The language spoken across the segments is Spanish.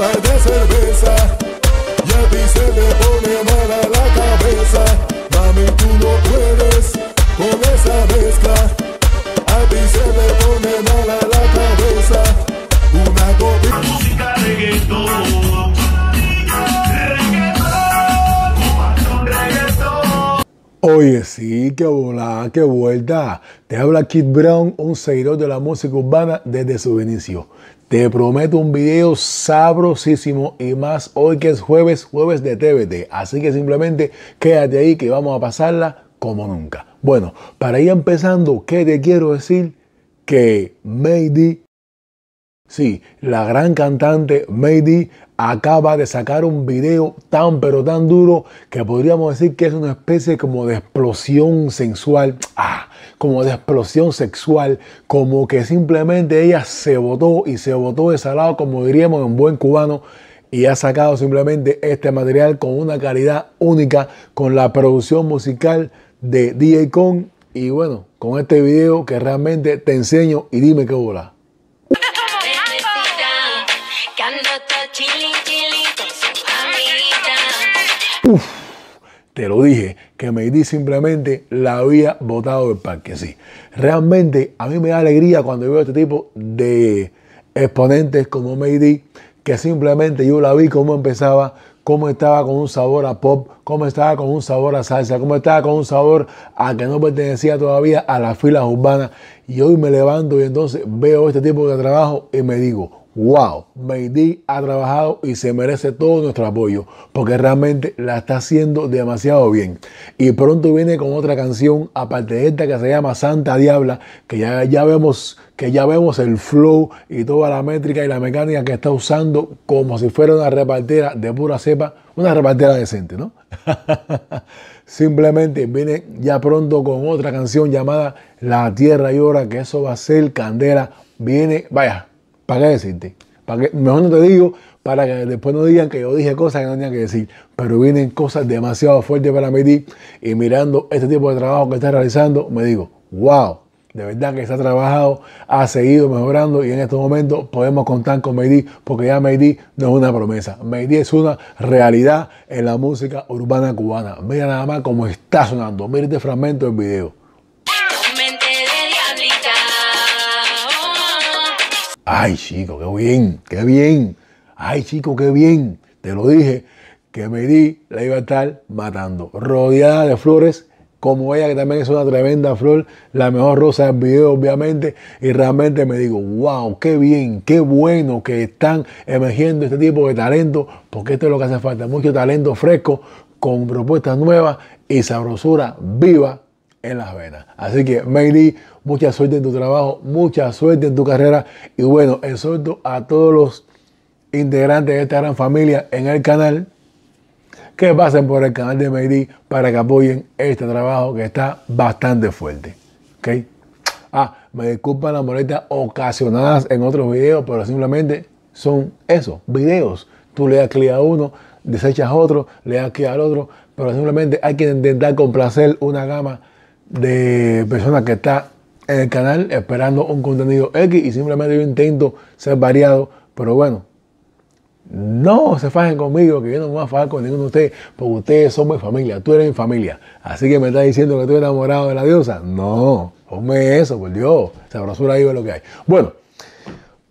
par de cerveza Y a ti se te pone mala la cabeza Mami, tú no puedes con esa mezcla A ti se te pone mala la cabeza Una copia Música reggaetón Oye, sí, qué bola, qué vuelta. Te habla Kid Brown, un seguidor de la música urbana desde su inicio. Te prometo un video sabrosísimo y más hoy que es jueves, jueves de TVT. Así que simplemente quédate ahí que vamos a pasarla como nunca. Bueno, para ir empezando, ¿qué te quiero decir? Que Maydi, sí, la gran cantante Maydi acaba de sacar un video tan pero tan duro que podríamos decir que es una especie como de explosión sensual. Ah, como de explosión sexual, como que simplemente ella se botó y se botó de como diríamos en buen cubano, y ha sacado simplemente este material con una calidad única, con la producción musical de DJ Kong Y bueno, con este video que realmente te enseño y dime qué hola. te lo dije, que Meití simplemente la había botado del parque, sí. Realmente a mí me da alegría cuando veo este tipo de exponentes como Meidi, que simplemente yo la vi cómo empezaba, cómo estaba con un sabor a pop, cómo estaba con un sabor a salsa, cómo estaba con un sabor a que no pertenecía todavía a las filas urbanas. Y hoy me levanto y entonces veo este tipo de trabajo y me digo, wow, Meidi ha trabajado y se merece todo nuestro apoyo, porque realmente la está haciendo demasiado bien. Y pronto viene con otra canción, aparte de esta que se llama Santa Diabla, que ya, ya vemos que ya vemos el flow y toda la métrica y la mecánica que está usando como si fuera una repartera de pura cepa, una repartera decente, ¿no? Simplemente viene ya pronto con otra canción llamada La Tierra y Hora, que eso va a ser candela. Viene, vaya, ¿Para qué decirte? Mejor no te digo para que después no digan que yo dije cosas que no tenía que decir. Pero vienen cosas demasiado fuertes para Meidy y mirando este tipo de trabajo que está realizando, me digo, wow, de verdad que está trabajado, ha seguido mejorando y en estos momentos podemos contar con Meidi porque ya Meidi no es una promesa. Meidy es una realidad en la música urbana cubana. Mira nada más cómo está sonando. Mira este fragmento del video. Ay, chico, qué bien, qué bien. Ay, chico, qué bien. Te lo dije, que me di, la iba a estar matando. Rodeada de flores, como ella, que también es una tremenda flor, la mejor rosa del video, obviamente. Y realmente me digo, wow, qué bien, qué bueno que están emergiendo este tipo de talento, porque esto es lo que hace falta. Mucho talento fresco, con propuestas nuevas y sabrosura viva en las venas. Así que, Mayri, mucha suerte en tu trabajo, mucha suerte en tu carrera y bueno, el exhorto a todos los integrantes de esta gran familia en el canal que pasen por el canal de Mayri para que apoyen este trabajo que está bastante fuerte. ¿Ok? Ah, me disculpan las molestias ocasionadas en otros videos, pero simplemente son esos videos. Tú le das clic a uno, desechas otro, le das clic al otro, pero simplemente hay que intentar complacer una gama de personas que está en el canal esperando un contenido X y simplemente yo intento ser variado, pero bueno, no se fajen conmigo, que yo no me voy a fajar con ninguno de ustedes, porque ustedes son mi familia, tú eres mi familia. Así que me estás diciendo que estoy enamorado de la diosa. No, ponme eso, por Dios. abrazura ahí ve lo que hay. Bueno,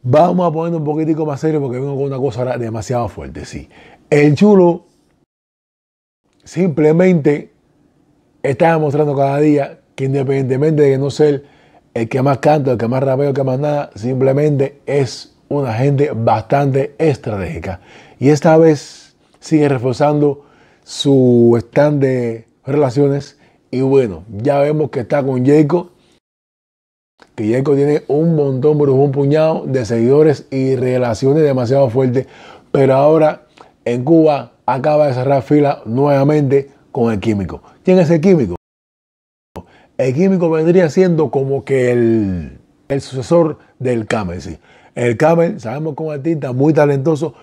vamos a poner un poquitico más serio porque vengo con una cosa ahora demasiado fuerte, sí. El chulo simplemente está demostrando cada día que independientemente de no ser el que más canta, el que más rapea, el que más nada, simplemente es una gente bastante estratégica. Y esta vez sigue reforzando su stand de relaciones. Y bueno, ya vemos que está con Jacob. Que Jacob tiene un montón, pero un puñado de seguidores y relaciones demasiado fuertes. Pero ahora en Cuba acaba de cerrar fila nuevamente con el químico. ¿Quién es el químico? El químico vendría siendo como que el, sucesor del Camel. El Camel, sabemos como artista muy talentoso,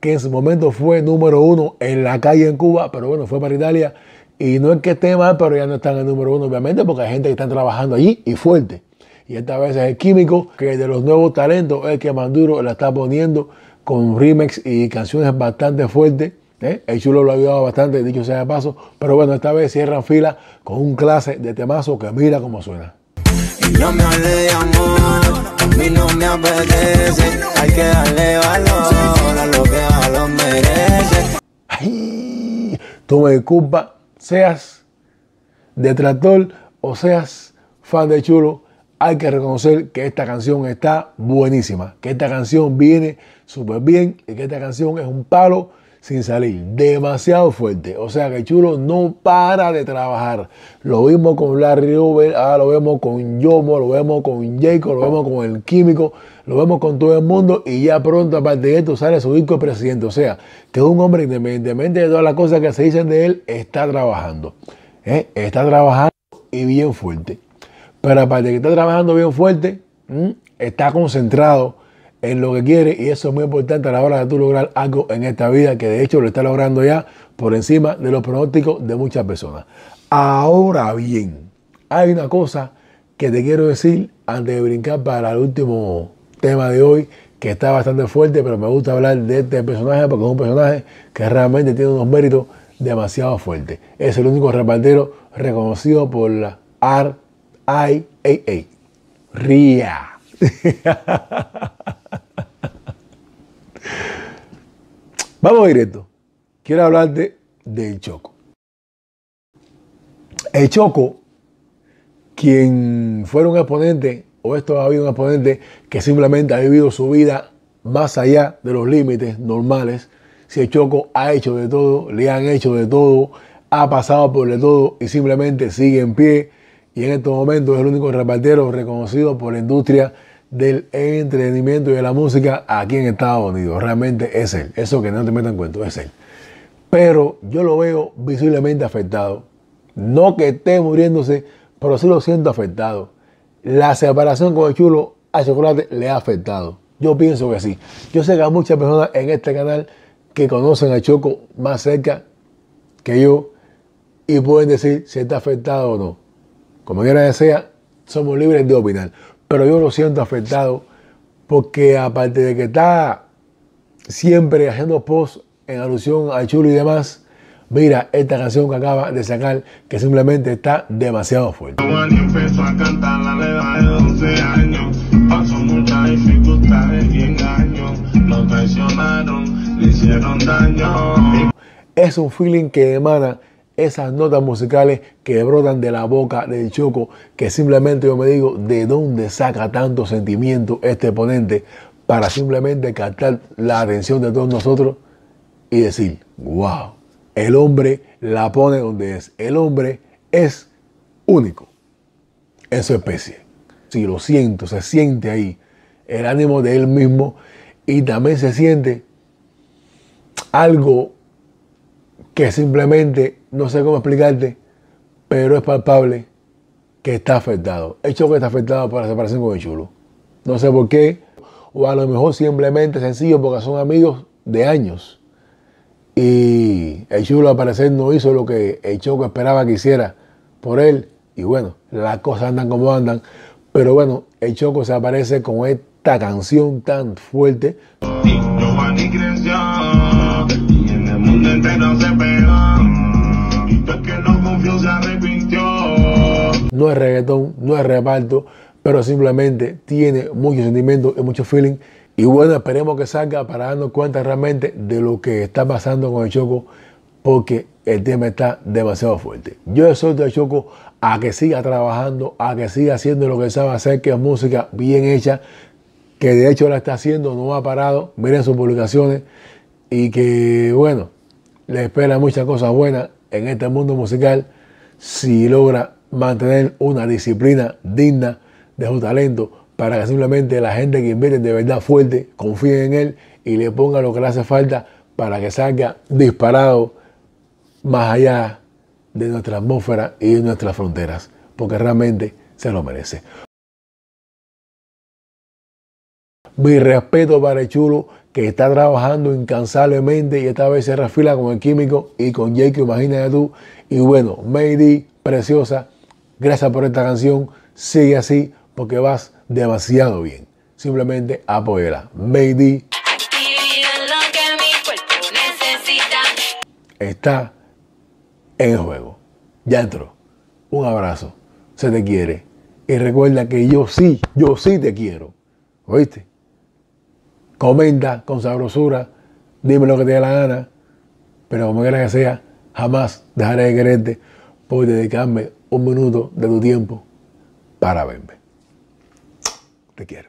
que en su momento fue número uno en la calle en Cuba, pero bueno, fue para Italia. Y no es que esté mal, pero ya no está en el número uno, obviamente, porque hay gente que está trabajando allí y fuerte. Y esta vez es el químico, que de los nuevos talentos es que Manduro la está poniendo con remix y canciones bastante fuertes. ¿Eh? El chulo lo ha ayudado bastante, dicho sea de paso. Pero bueno, esta vez cierran fila con un clase de temazo que mira cómo suena. mí no me que lo que tú me disculpas, seas detractor o seas fan de chulo. Hay que reconocer que esta canción está buenísima, que esta canción viene súper bien y que esta canción es un palo sin salir. Demasiado fuerte. O sea que Chulo no para de trabajar. Lo vimos con Larry Uber, ahora lo vemos con Yomo, lo vemos con Jacob, lo vemos con el Químico, lo vemos con todo el mundo y ya pronto aparte de esto sale su disco presidente. O sea que es un hombre independientemente de todas las cosas que se dicen de él, está trabajando. ¿eh? Está trabajando y bien fuerte. Pero aparte de que está trabajando bien fuerte, está concentrado en lo que quiere y eso es muy importante a la hora de tú lograr algo en esta vida, que de hecho lo está logrando ya por encima de los pronósticos de muchas personas. Ahora bien, hay una cosa que te quiero decir antes de brincar para el último tema de hoy, que está bastante fuerte, pero me gusta hablar de este personaje porque es un personaje que realmente tiene unos méritos demasiado fuertes. Es el único repartero reconocido por la RIAA. RIA. Vamos directo. Quiero hablarte del Choco. El Choco, quien fue un exponente, o esto ha habido un exponente que simplemente ha vivido su vida más allá de los límites normales. Si el Choco ha hecho de todo, le han hecho de todo, ha pasado por de todo y simplemente sigue en pie. Y en estos momentos es el único repartero reconocido por la industria del entretenimiento y de la música aquí en Estados Unidos. Realmente es él. Eso que no te metan en cuenta, es él. Pero yo lo veo visiblemente afectado. No que esté muriéndose, pero sí lo siento afectado. La separación con el chulo a chocolate le ha afectado. Yo pienso que sí. Yo sé que hay muchas personas en este canal que conocen a Choco más cerca que yo y pueden decir si está afectado o no. Como quiera que sea, somos libres de opinar pero yo lo siento afectado porque aparte de que está siempre haciendo post en alusión a Chulo y demás, mira esta canción que acaba de sacar que simplemente está demasiado fuerte. Es un feeling que emana esas notas musicales que brotan de la boca del Choco, que simplemente yo me digo, ¿de dónde saca tanto sentimiento este ponente para simplemente captar la atención de todos nosotros y decir, wow, el hombre la pone donde es, el hombre es único en su especie. Si lo siento, se siente ahí el ánimo de él mismo y también se siente algo que simplemente, no sé cómo explicarte, pero es palpable que está afectado. El Choco está afectado para la separación con el chulo. No sé por qué, o a lo mejor simplemente sencillo porque son amigos de años. Y el chulo al parecer no hizo lo que el choco esperaba que hiciera por él. Y bueno, las cosas andan como andan. Pero bueno, el choco se aparece con esta canción tan fuerte no es reggaetón, no es reparto, pero simplemente tiene mucho sentimiento y mucho feeling. Y bueno, esperemos que salga para darnos cuenta realmente de lo que está pasando con el Choco, porque el tema está demasiado fuerte. Yo exhorto de Choco a que siga trabajando, a que siga haciendo lo que sabe hacer, que es música bien hecha, que de hecho la está haciendo, no ha parado. Miren sus publicaciones, y que, bueno, le espera muchas cosas buenas en este mundo musical si logra mantener una disciplina digna de su talento para que simplemente la gente que invierte de verdad fuerte confíe en él y le ponga lo que le hace falta para que salga disparado más allá de nuestra atmósfera y de nuestras fronteras, porque realmente se lo merece. Mi respeto para el chulo que está trabajando incansablemente y esta vez se refila con el químico y con Jake, imagínate tú. Y bueno, Mayday, preciosa, gracias por esta canción, sigue así porque vas demasiado bien. Simplemente apóyala. Mayday está en juego. Ya entró. Un abrazo. Se te quiere. Y recuerda que yo sí, yo sí te quiero. ¿Oíste? comenta con sabrosura, dime lo que te dé la gana, pero como quiera que sea, jamás dejaré de quererte por dedicarme un minuto de tu tiempo para verme. Te quiero.